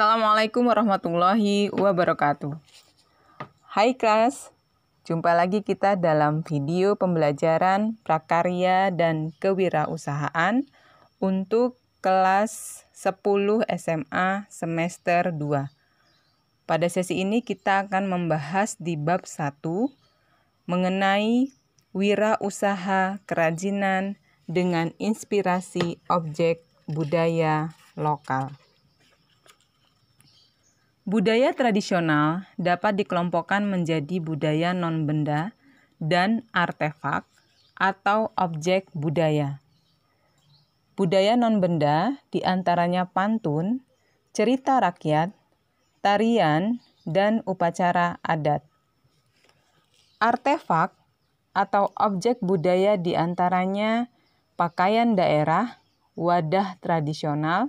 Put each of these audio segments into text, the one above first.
Assalamualaikum warahmatullahi wabarakatuh. Hai kelas, jumpa lagi kita dalam video pembelajaran prakarya dan kewirausahaan untuk kelas 10 SMA semester 2. Pada sesi ini kita akan membahas di bab 1 mengenai wirausaha kerajinan dengan inspirasi objek budaya lokal. Budaya tradisional dapat dikelompokkan menjadi budaya non-benda dan artefak atau objek budaya. Budaya non-benda diantaranya pantun, cerita rakyat, tarian, dan upacara adat. Artefak atau objek budaya diantaranya pakaian daerah, wadah tradisional,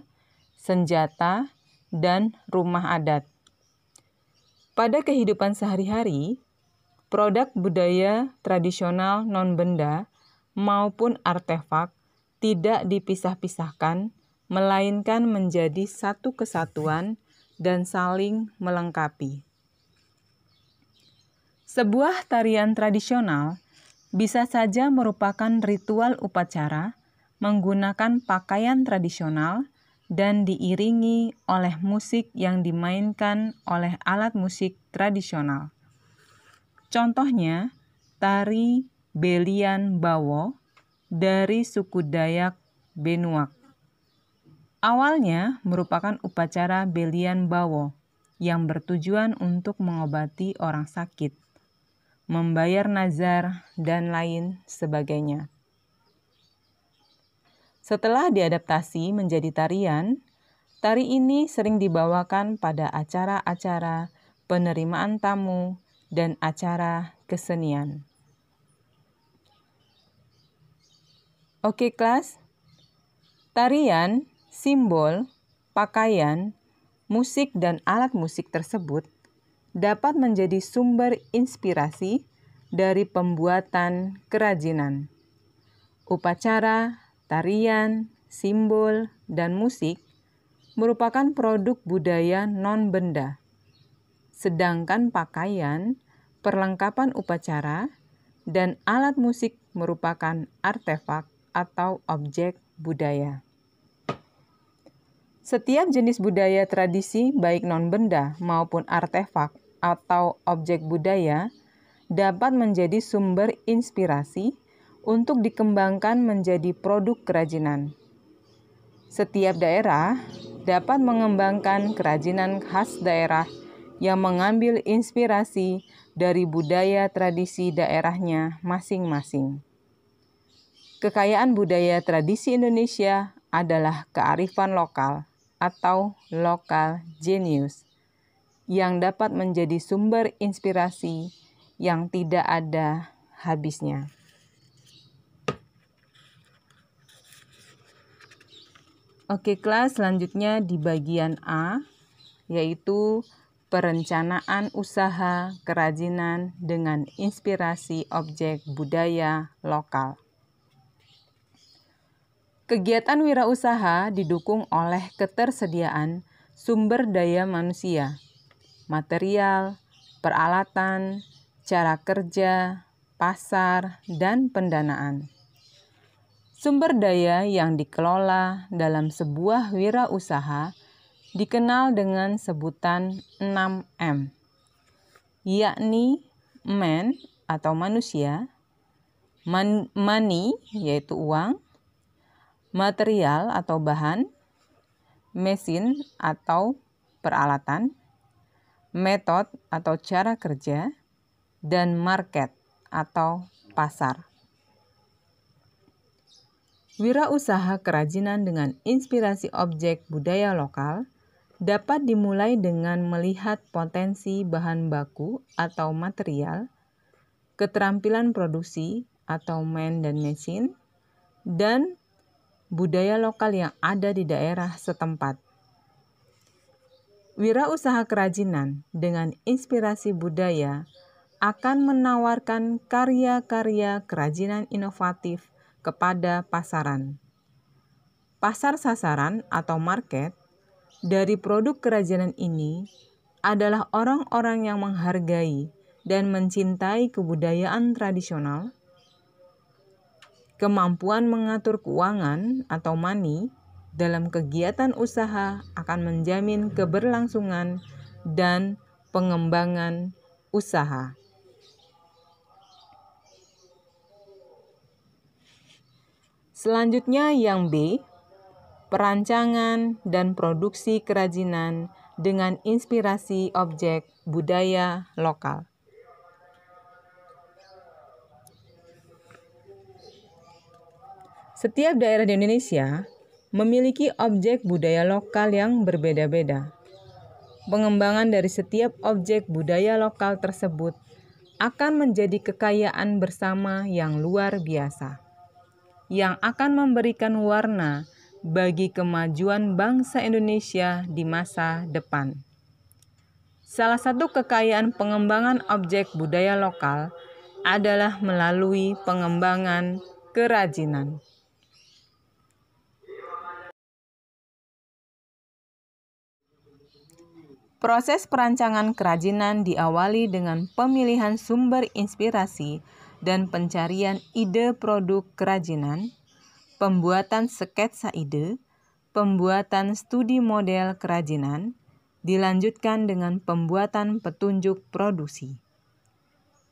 senjata, dan rumah adat. Pada kehidupan sehari-hari, produk budaya tradisional non-benda maupun artefak tidak dipisah-pisahkan, melainkan menjadi satu kesatuan dan saling melengkapi. Sebuah tarian tradisional bisa saja merupakan ritual upacara menggunakan pakaian tradisional dan diiringi oleh musik yang dimainkan oleh alat musik tradisional. Contohnya, tari Belian Bawo dari suku Dayak Benuak. Awalnya merupakan upacara Belian Bawo yang bertujuan untuk mengobati orang sakit, membayar nazar, dan lain sebagainya. Setelah diadaptasi menjadi tarian, tari ini sering dibawakan pada acara-acara penerimaan tamu dan acara kesenian. Oke, kelas. Tarian, simbol, pakaian, musik dan alat musik tersebut dapat menjadi sumber inspirasi dari pembuatan kerajinan, upacara, tarian, simbol, dan musik merupakan produk budaya non-benda. Sedangkan pakaian, perlengkapan upacara, dan alat musik merupakan artefak atau objek budaya. Setiap jenis budaya tradisi, baik non-benda maupun artefak atau objek budaya, dapat menjadi sumber inspirasi, untuk dikembangkan menjadi produk kerajinan. Setiap daerah dapat mengembangkan kerajinan khas daerah yang mengambil inspirasi dari budaya tradisi daerahnya masing-masing. Kekayaan budaya tradisi Indonesia adalah kearifan lokal atau lokal genius yang dapat menjadi sumber inspirasi yang tidak ada habisnya. Oke, kelas selanjutnya di bagian A yaitu perencanaan usaha kerajinan dengan inspirasi objek budaya lokal. Kegiatan wirausaha didukung oleh ketersediaan sumber daya manusia, material, peralatan, cara kerja, pasar, dan pendanaan. Sumber daya yang dikelola dalam sebuah wirausaha dikenal dengan sebutan 6M, yakni man atau manusia, man, money yaitu uang, material atau bahan, mesin atau peralatan, metode atau cara kerja, dan market atau pasar. Wirausaha kerajinan dengan inspirasi objek budaya lokal dapat dimulai dengan melihat potensi bahan baku atau material, keterampilan produksi atau men dan mesin, dan budaya lokal yang ada di daerah setempat. Wirausaha kerajinan dengan inspirasi budaya akan menawarkan karya-karya kerajinan inovatif kepada pasaran. Pasar sasaran atau market dari produk kerajinan ini adalah orang-orang yang menghargai dan mencintai kebudayaan tradisional, kemampuan mengatur keuangan atau money dalam kegiatan usaha akan menjamin keberlangsungan dan pengembangan usaha. Selanjutnya yang B, perancangan dan produksi kerajinan dengan inspirasi objek budaya lokal. Setiap daerah di Indonesia memiliki objek budaya lokal yang berbeda-beda. Pengembangan dari setiap objek budaya lokal tersebut akan menjadi kekayaan bersama yang luar biasa yang akan memberikan warna bagi kemajuan bangsa Indonesia di masa depan. Salah satu kekayaan pengembangan objek budaya lokal adalah melalui pengembangan kerajinan. Proses perancangan kerajinan diawali dengan pemilihan sumber inspirasi dan pencarian ide produk kerajinan, pembuatan sketsa ide, pembuatan studi model kerajinan, dilanjutkan dengan pembuatan petunjuk produksi.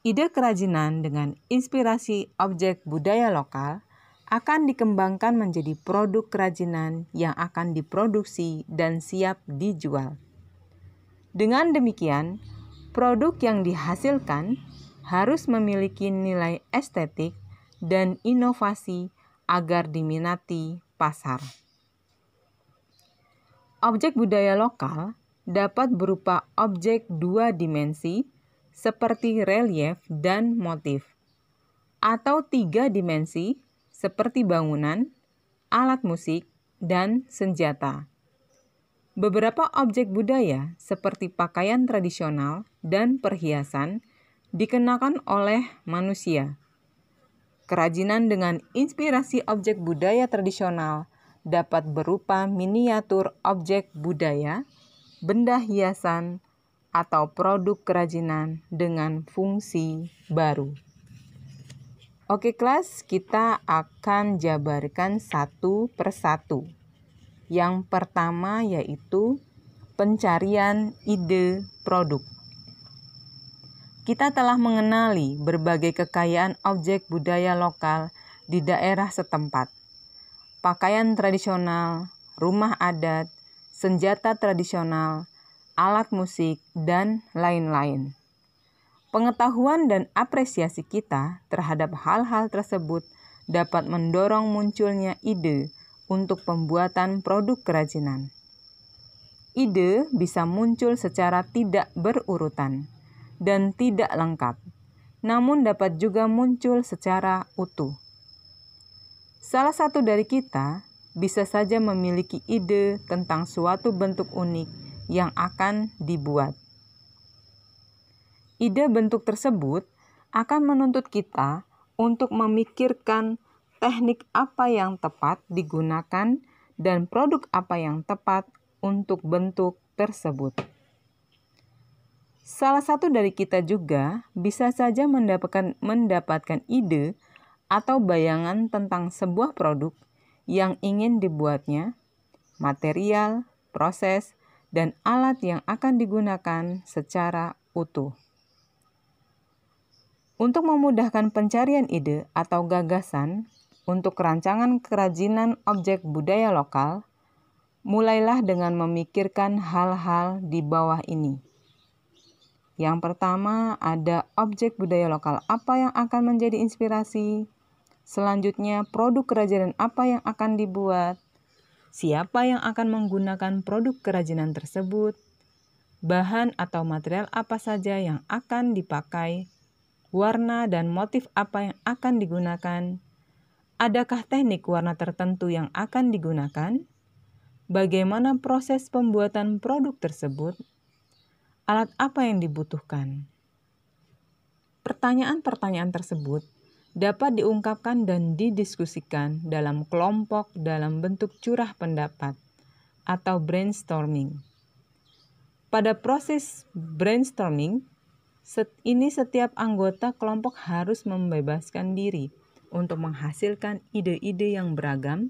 Ide kerajinan dengan inspirasi objek budaya lokal akan dikembangkan menjadi produk kerajinan yang akan diproduksi dan siap dijual. Dengan demikian, produk yang dihasilkan harus memiliki nilai estetik dan inovasi agar diminati pasar. Objek budaya lokal dapat berupa objek dua dimensi seperti relief dan motif, atau tiga dimensi seperti bangunan, alat musik, dan senjata. Beberapa objek budaya seperti pakaian tradisional dan perhiasan dikenakan oleh manusia. Kerajinan dengan inspirasi objek budaya tradisional dapat berupa miniatur objek budaya, benda hiasan, atau produk kerajinan dengan fungsi baru. Oke kelas, kita akan jabarkan satu persatu. Yang pertama yaitu pencarian ide produk. Kita telah mengenali berbagai kekayaan objek budaya lokal di daerah setempat. Pakaian tradisional, rumah adat, senjata tradisional, alat musik, dan lain-lain. Pengetahuan dan apresiasi kita terhadap hal-hal tersebut dapat mendorong munculnya ide untuk pembuatan produk kerajinan. Ide bisa muncul secara tidak berurutan dan tidak lengkap, namun dapat juga muncul secara utuh. Salah satu dari kita bisa saja memiliki ide tentang suatu bentuk unik yang akan dibuat. Ide bentuk tersebut akan menuntut kita untuk memikirkan teknik apa yang tepat digunakan dan produk apa yang tepat untuk bentuk tersebut. Salah satu dari kita juga bisa saja mendapatkan, mendapatkan ide atau bayangan tentang sebuah produk yang ingin dibuatnya, material, proses, dan alat yang akan digunakan secara utuh. Untuk memudahkan pencarian ide atau gagasan untuk rancangan kerajinan objek budaya lokal, mulailah dengan memikirkan hal-hal di bawah ini. Yang pertama, ada objek budaya lokal apa yang akan menjadi inspirasi. Selanjutnya, produk kerajinan apa yang akan dibuat. Siapa yang akan menggunakan produk kerajinan tersebut. Bahan atau material apa saja yang akan dipakai. Warna dan motif apa yang akan digunakan. Adakah teknik warna tertentu yang akan digunakan? Bagaimana proses pembuatan produk tersebut? alat apa yang dibutuhkan. Pertanyaan-pertanyaan tersebut dapat diungkapkan dan didiskusikan dalam kelompok dalam bentuk curah pendapat atau brainstorming. Pada proses brainstorming, set ini setiap anggota kelompok harus membebaskan diri untuk menghasilkan ide-ide yang beragam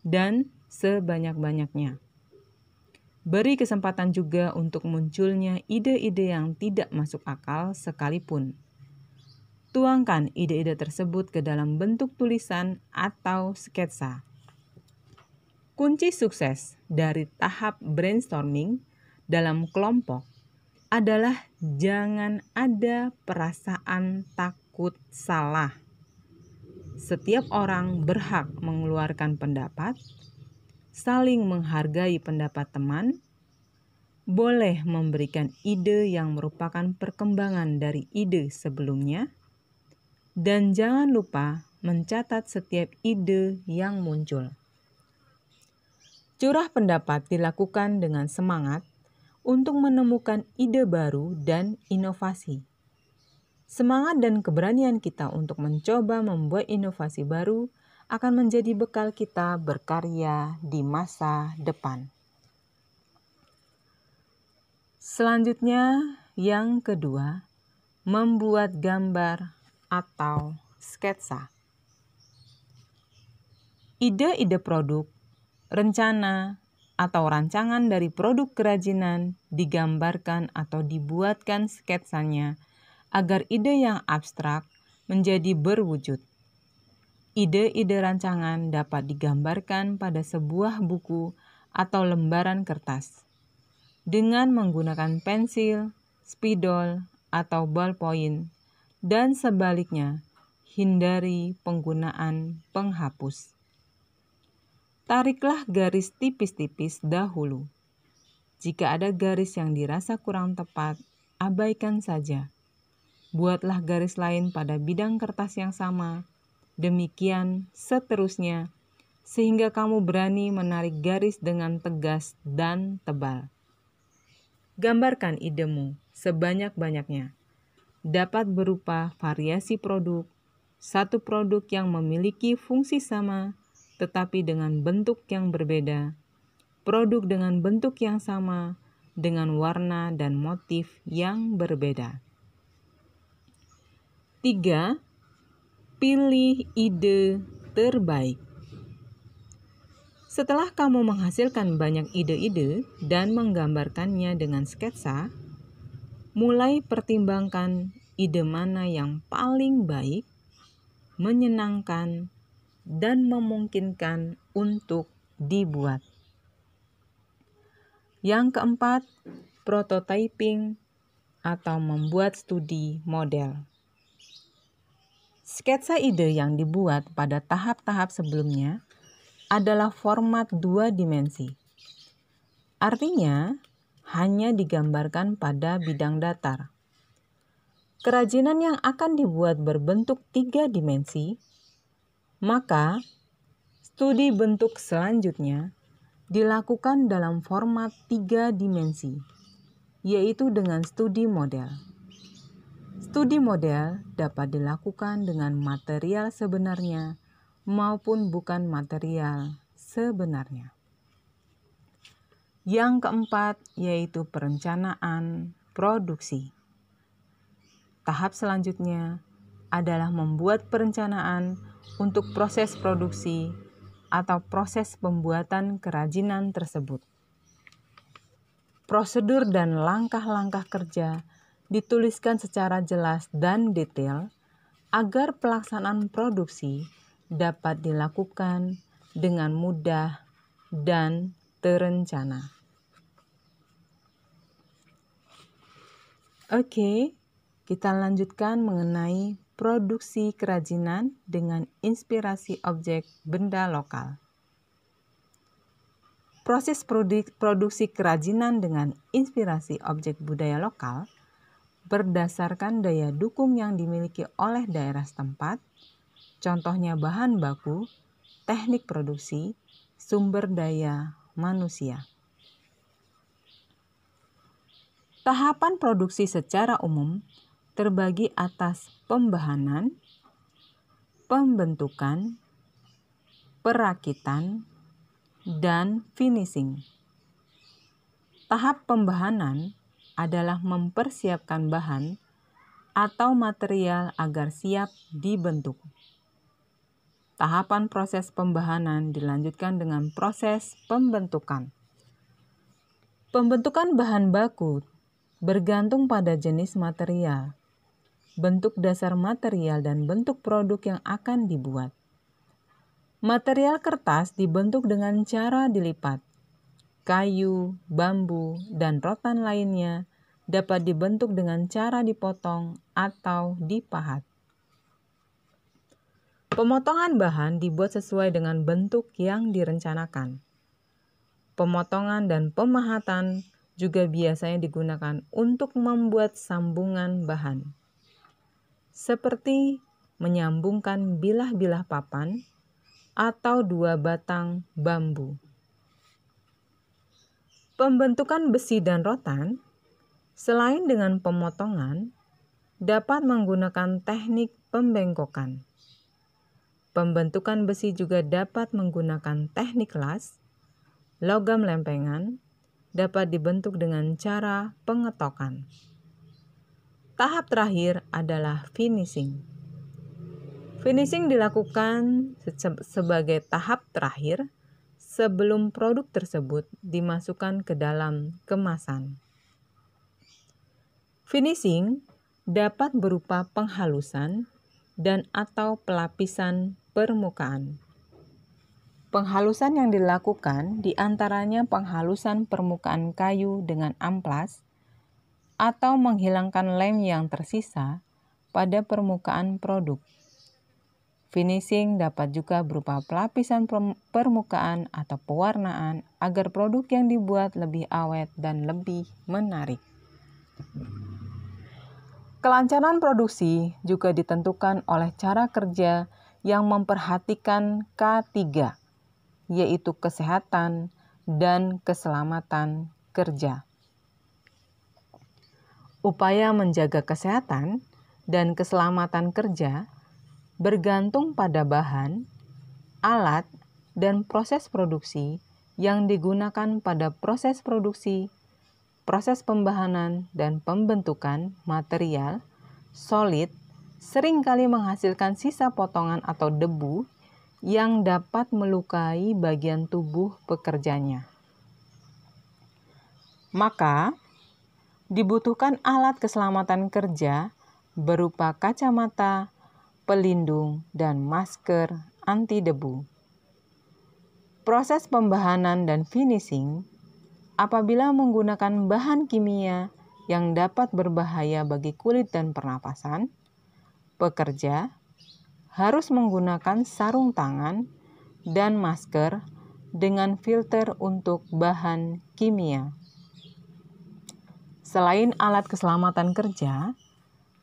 dan sebanyak-banyaknya. Beri kesempatan juga untuk munculnya ide-ide yang tidak masuk akal sekalipun. Tuangkan ide-ide tersebut ke dalam bentuk tulisan atau sketsa. Kunci sukses dari tahap brainstorming dalam kelompok adalah jangan ada perasaan takut salah. Setiap orang berhak mengeluarkan pendapat, saling menghargai pendapat teman, boleh memberikan ide yang merupakan perkembangan dari ide sebelumnya, dan jangan lupa mencatat setiap ide yang muncul. Curah pendapat dilakukan dengan semangat untuk menemukan ide baru dan inovasi. Semangat dan keberanian kita untuk mencoba membuat inovasi baru akan menjadi bekal kita berkarya di masa depan. Selanjutnya, yang kedua, membuat gambar atau sketsa. Ide-ide produk, rencana, atau rancangan dari produk kerajinan digambarkan atau dibuatkan sketsanya agar ide yang abstrak menjadi berwujud. Ide-ide rancangan dapat digambarkan pada sebuah buku atau lembaran kertas dengan menggunakan pensil, spidol, atau ballpoint, dan sebaliknya, hindari penggunaan penghapus. Tariklah garis tipis-tipis dahulu. Jika ada garis yang dirasa kurang tepat, abaikan saja. Buatlah garis lain pada bidang kertas yang sama demikian seterusnya, sehingga kamu berani menarik garis dengan tegas dan tebal. Gambarkan idemu sebanyak-banyaknya. Dapat berupa variasi produk, satu produk yang memiliki fungsi sama tetapi dengan bentuk yang berbeda, produk dengan bentuk yang sama, dengan warna dan motif yang berbeda. 3 pilih ide terbaik. Setelah kamu menghasilkan banyak ide-ide dan menggambarkannya dengan sketsa, mulai pertimbangkan ide mana yang paling baik, menyenangkan, dan memungkinkan untuk dibuat. Yang keempat, prototyping atau membuat studi model. Sketsa ide yang dibuat pada tahap-tahap sebelumnya adalah format dua dimensi. Artinya, hanya digambarkan pada bidang datar. Kerajinan yang akan dibuat berbentuk tiga dimensi, maka studi bentuk selanjutnya dilakukan dalam format tiga dimensi, yaitu dengan studi model. Studi model dapat dilakukan dengan material sebenarnya maupun bukan material sebenarnya. Yang keempat yaitu perencanaan produksi. Tahap selanjutnya adalah membuat perencanaan untuk proses produksi atau proses pembuatan kerajinan tersebut. Prosedur dan langkah-langkah kerja dituliskan secara jelas dan detail agar pelaksanaan produksi dapat dilakukan dengan mudah dan terencana. Oke, kita lanjutkan mengenai produksi kerajinan dengan inspirasi objek benda lokal. Proses produksi kerajinan dengan inspirasi objek budaya lokal berdasarkan daya dukung yang dimiliki oleh daerah setempat, contohnya bahan baku, teknik produksi, sumber daya manusia. Tahapan produksi secara umum terbagi atas pembahanan, pembentukan, perakitan, dan finishing. Tahap pembahanan adalah mempersiapkan bahan atau material agar siap dibentuk. Tahapan proses pembahanan dilanjutkan dengan proses pembentukan. Pembentukan bahan baku bergantung pada jenis material, bentuk dasar material, dan bentuk produk yang akan dibuat. Material kertas dibentuk dengan cara dilipat, kayu, bambu, dan rotan lainnya dapat dibentuk dengan cara dipotong atau dipahat. Pemotongan bahan dibuat sesuai dengan bentuk yang direncanakan. Pemotongan dan pemahatan juga biasanya digunakan untuk membuat sambungan bahan, seperti menyambungkan bilah-bilah papan atau dua batang bambu. Pembentukan besi dan rotan, selain dengan pemotongan, dapat menggunakan teknik pembengkokan. Pembentukan besi juga dapat menggunakan teknik las, logam lempengan, dapat dibentuk dengan cara pengetokan. Tahap terakhir adalah finishing. Finishing dilakukan sebagai tahap terakhir sebelum produk tersebut dimasukkan ke dalam kemasan. Finishing dapat berupa penghalusan dan atau pelapisan permukaan. Penghalusan yang dilakukan diantaranya penghalusan permukaan kayu dengan amplas atau menghilangkan lem yang tersisa pada permukaan produk. Finishing dapat juga berupa pelapisan permukaan atau pewarnaan agar produk yang dibuat lebih awet dan lebih menarik. Kelancaran produksi juga ditentukan oleh cara kerja yang memperhatikan K3, yaitu kesehatan dan keselamatan kerja. Upaya menjaga kesehatan dan keselamatan kerja bergantung pada bahan, alat, dan proses produksi yang digunakan pada proses produksi, proses pembahanan, dan pembentukan material solid seringkali menghasilkan sisa potongan atau debu yang dapat melukai bagian tubuh pekerjanya. Maka, dibutuhkan alat keselamatan kerja berupa kacamata, pelindung, dan masker anti debu. Proses pembahanan dan finishing apabila menggunakan bahan kimia yang dapat berbahaya bagi kulit dan pernapasan, pekerja harus menggunakan sarung tangan dan masker dengan filter untuk bahan kimia. Selain alat keselamatan kerja,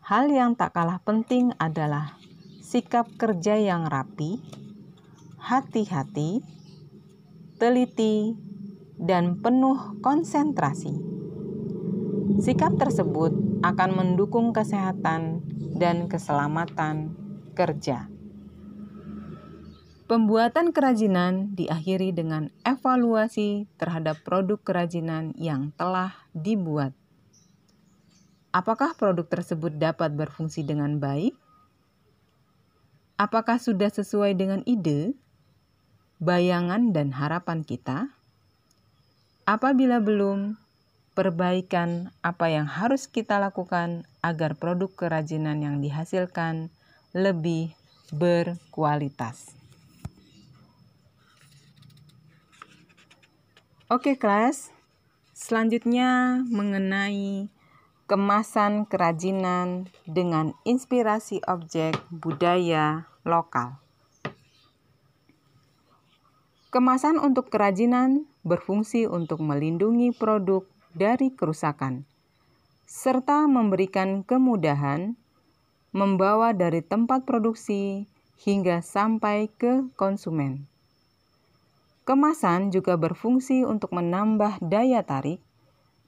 hal yang tak kalah penting adalah sikap kerja yang rapi, hati-hati, teliti, dan penuh konsentrasi. Sikap tersebut akan mendukung kesehatan dan keselamatan kerja. Pembuatan kerajinan diakhiri dengan evaluasi terhadap produk kerajinan yang telah dibuat. Apakah produk tersebut dapat berfungsi dengan baik? Apakah sudah sesuai dengan ide, bayangan, dan harapan kita? Apabila belum, perbaikan apa yang harus kita lakukan agar produk kerajinan yang dihasilkan lebih berkualitas. Oke, kelas. Selanjutnya mengenai kemasan kerajinan dengan inspirasi objek budaya lokal. Kemasan untuk kerajinan berfungsi untuk melindungi produk dari kerusakan, serta memberikan kemudahan membawa dari tempat produksi hingga sampai ke konsumen. Kemasan juga berfungsi untuk menambah daya tarik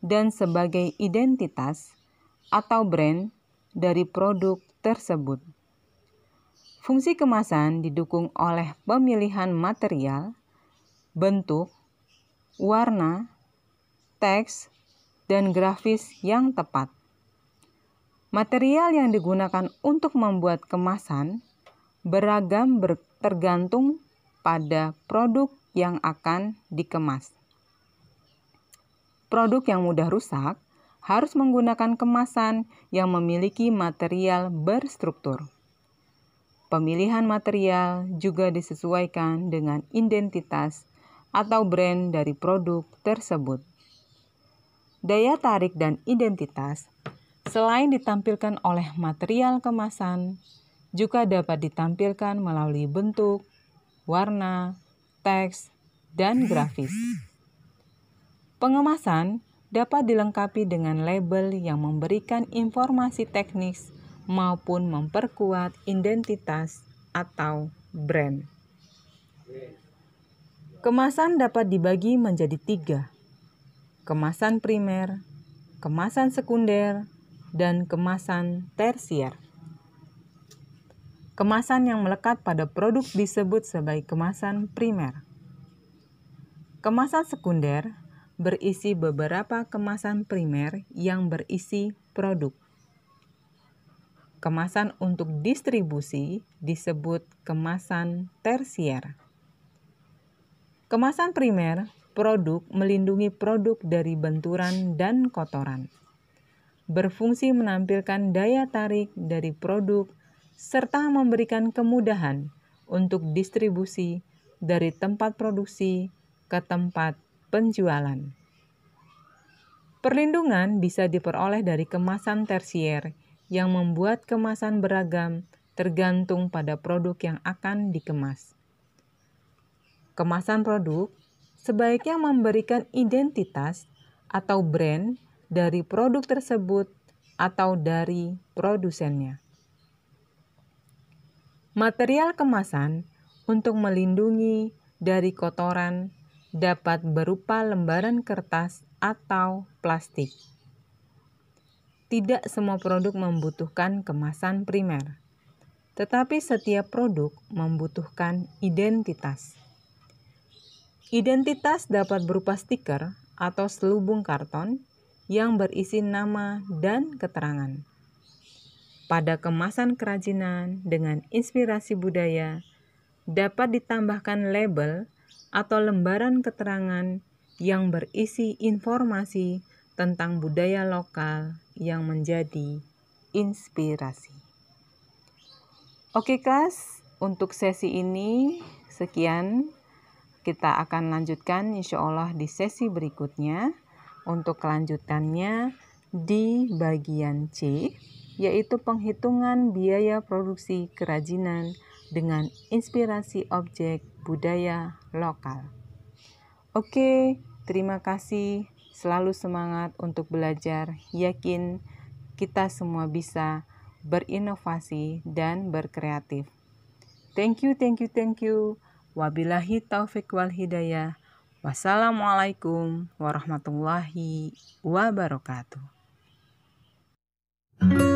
dan sebagai identitas atau brand dari produk tersebut. Fungsi kemasan didukung oleh pemilihan material, bentuk, warna, teks, dan grafis yang tepat. Material yang digunakan untuk membuat kemasan beragam tergantung pada produk yang akan dikemas. Produk yang mudah rusak harus menggunakan kemasan yang memiliki material berstruktur. Pemilihan material juga disesuaikan dengan identitas atau brand dari produk tersebut. Daya tarik dan identitas selain ditampilkan oleh material kemasan, juga dapat ditampilkan melalui bentuk, warna, teks, dan grafis. Pengemasan dapat dilengkapi dengan label yang memberikan informasi teknis maupun memperkuat identitas atau brand. Kemasan dapat dibagi menjadi tiga: kemasan primer, kemasan sekunder, dan kemasan tersier. Kemasan yang melekat pada produk disebut sebagai kemasan primer. Kemasan sekunder berisi beberapa kemasan primer yang berisi produk. Kemasan untuk distribusi disebut kemasan tersier. Kemasan primer produk melindungi produk dari benturan dan kotoran. Berfungsi menampilkan daya tarik dari produk serta memberikan kemudahan untuk distribusi dari tempat produksi ke tempat penjualan. Perlindungan bisa diperoleh dari kemasan tersier yang membuat kemasan beragam tergantung pada produk yang akan dikemas. Kemasan produk sebaiknya memberikan identitas atau brand dari produk tersebut atau dari produsennya. Material kemasan untuk melindungi dari kotoran dapat berupa lembaran kertas atau plastik. Tidak semua produk membutuhkan kemasan primer, tetapi setiap produk membutuhkan identitas. Identitas dapat berupa stiker atau selubung karton yang berisi nama dan keterangan. Pada kemasan kerajinan dengan inspirasi budaya, dapat ditambahkan label atau lembaran keterangan yang berisi informasi tentang budaya lokal yang menjadi inspirasi. Oke kelas, untuk sesi ini sekian. Kita akan lanjutkan insya Allah di sesi berikutnya. Untuk kelanjutannya di bagian C, yaitu penghitungan biaya produksi kerajinan dengan inspirasi objek budaya lokal. Oke, terima kasih. Selalu semangat untuk belajar, yakin kita semua bisa berinovasi dan berkreatif. Thank you, thank you, thank you. Wabillahi taufik wal hidayah. Wassalamualaikum warahmatullahi wabarakatuh.